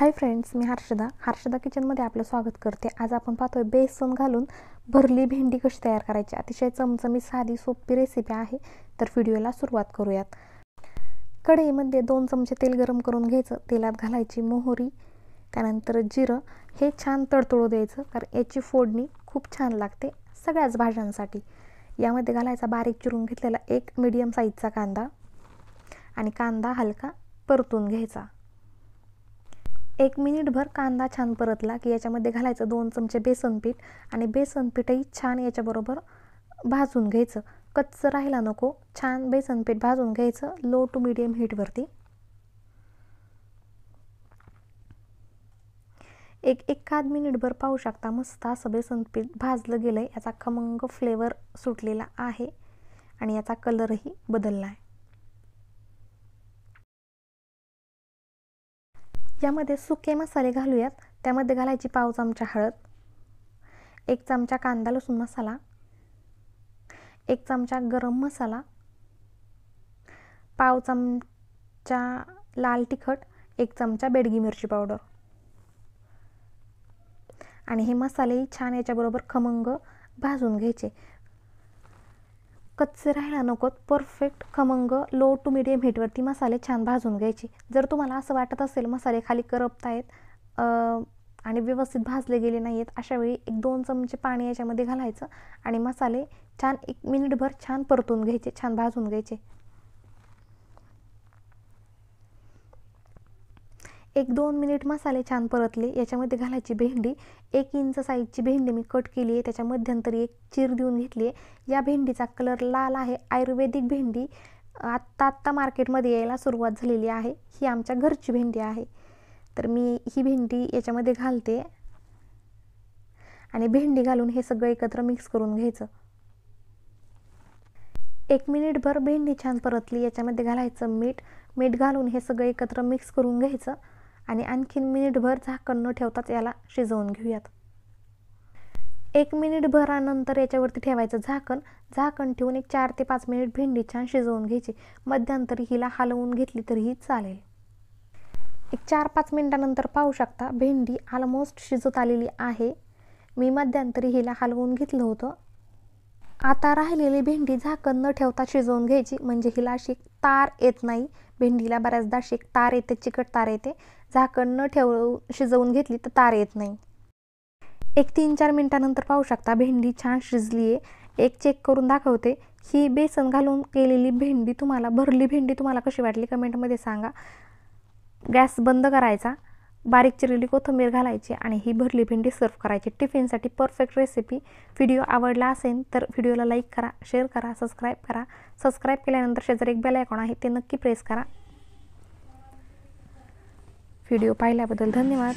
हाय friends मी हर्षदा हर्षदा किचनमध्ये आपलं स्वागत करते आज आपण पाहतोय बेसन घालून भरली भेंडी कशी तयार करायची अतिशय चमचमी साधी सोपी रेसिपी आहे तर व्हिडिओला सुरुवात करूयात कढईमध्ये दोन चमचे तेल गरम करून घ्यायचं तेलात घालायची मोहरी त्यानंतर जिरं हे छान तडतडू द्यायचं कारण याची फोडणी खूप छान लागते सगळ्याच भाज्यांसाठी यामध्ये घालायचा बारीक चिरून घेतलेला एक मिडियम साईजचा कांदा आणि कांदा हलका परतून घ्यायचा एक मिनिटभर कांदा छान परतला की याच्यामध्ये घालायचं दोन चमचे बेसन पीठ आणि बेसन पीठही छान याच्याबरोबर भाजून घ्यायचं कच्चं राहिला नको छान बेसन पीठ भाजून घ्यायचं लो टू मिडियम हीटवरती एक एकाद मिनिटभर पाहू शकता मस्त असं बेसन पीठ भाजलं गेलं आहे याचा खमंग फ्लेवर सुटलेला आहे आणि याचा कलरही बदलला आहे यामध्ये सुके मसाले घालूयात त्यामध्ये घालायची पाव चमचा हळद एक चमचा कांदा लसूण मसाला एक चमचा गरम मसाला पाव चमचा लाल तिखट एक चमचा बेडगी मिरची पावडर आणि हे मसाले छान याच्याबरोबर खमंग भाजून घ्यायचे कच्चे राहायला नकोत परफेक्ट खमंग लो टू मिडियम हीटवरती मसाले छान भाजून घ्यायचे जर तुम्हाला असं वाटत असेल मसाले खाली करपत आहेत आणि व्यवस्थित भाजले गेले नाही आहेत अशावेळी एक दोन चमचे पाणी याच्यामध्ये घालायचं आणि मसाले छान एक मिनिटभर छान परतून घ्यायचे छान भाजून घ्यायचे एक दोन मिनिट मसाले छान परतले याच्यामध्ये घालायची भेंडी एक इंच साईजची भेंडी मी कट केली आहे त्याच्या मध्यंतरी एक चीर देऊन घेतली आहे या भेंडीचा कलर लाल आहे आयुर्वेदिक भेंडी आत्ता आत्ता मार्केटमध्ये यायला सुरुवात झालेली आहे ही आमच्या घरची भेंडी आहे तर मी ही भेंडी याच्यामध्ये घालते आणि भेंडी घालून हे सगळं एकत्र मिक्स करून घ्यायचं एक मिनिटभर भेंडी छान परतली याच्यामध्ये घालायचं मीठ मीठ घालून हे सगळं एकत्र मिक्स करून घ्यायचं आणि आणखीन मिनिटभर झाकण न ठेवताच याला शिजवून घेऊयात एक मिनिटभरानंतर याच्यावरती ठेवायचं झाकण झाकण ठेवून एक चार ते पाच मिनिट भेंडी छान शिजवून घ्यायची मध्यंतरी हिला हलवून घेतली तरीही चालेल एक चार पाच मिनिटानंतर पाहू शकता भेंडी ऑलमोस्ट शिजत आलेली आहे मी मध्यंतरी हिला हलवून घेतलं होतं आता राहिलेली भेंडी झाकण न ठेवता शिजवून घ्यायची म्हणजे हिला अशी तार येत नाही भेंडीला बऱ्याचदा अशी तार येते चिकट तार येते झाकण न ठेव शिजवून घेतली तर तार येत नाही एक तीन चार मिनटानंतर पाहू शकता भेंडी छान शिजली आहे एक चेक करून दाखवते ही बेसन घालून केलेली भेंडी तुम्हाला भरली भेंडी तुम्हाला कशी वाटली कमेंटमध्ये सांगा गॅस बंद करायचा बारीक चिरलेली कोथिंबीर घालायची आणि ही भरली भेंडी सर्व करायची टिफिनसाठी परफेक्ट रेसिपी व्हिडिओ आवडला असेल तर व्हिडिओला लाईक करा शेअर करा सबस्क्राईब करा सबस्क्राईब केल्यानंतर शेजारी एक बेल आयकॉन आहे ते नक्की प्रेस करा व्हिडिओ पाहिल्याबद्दल धन्यवाद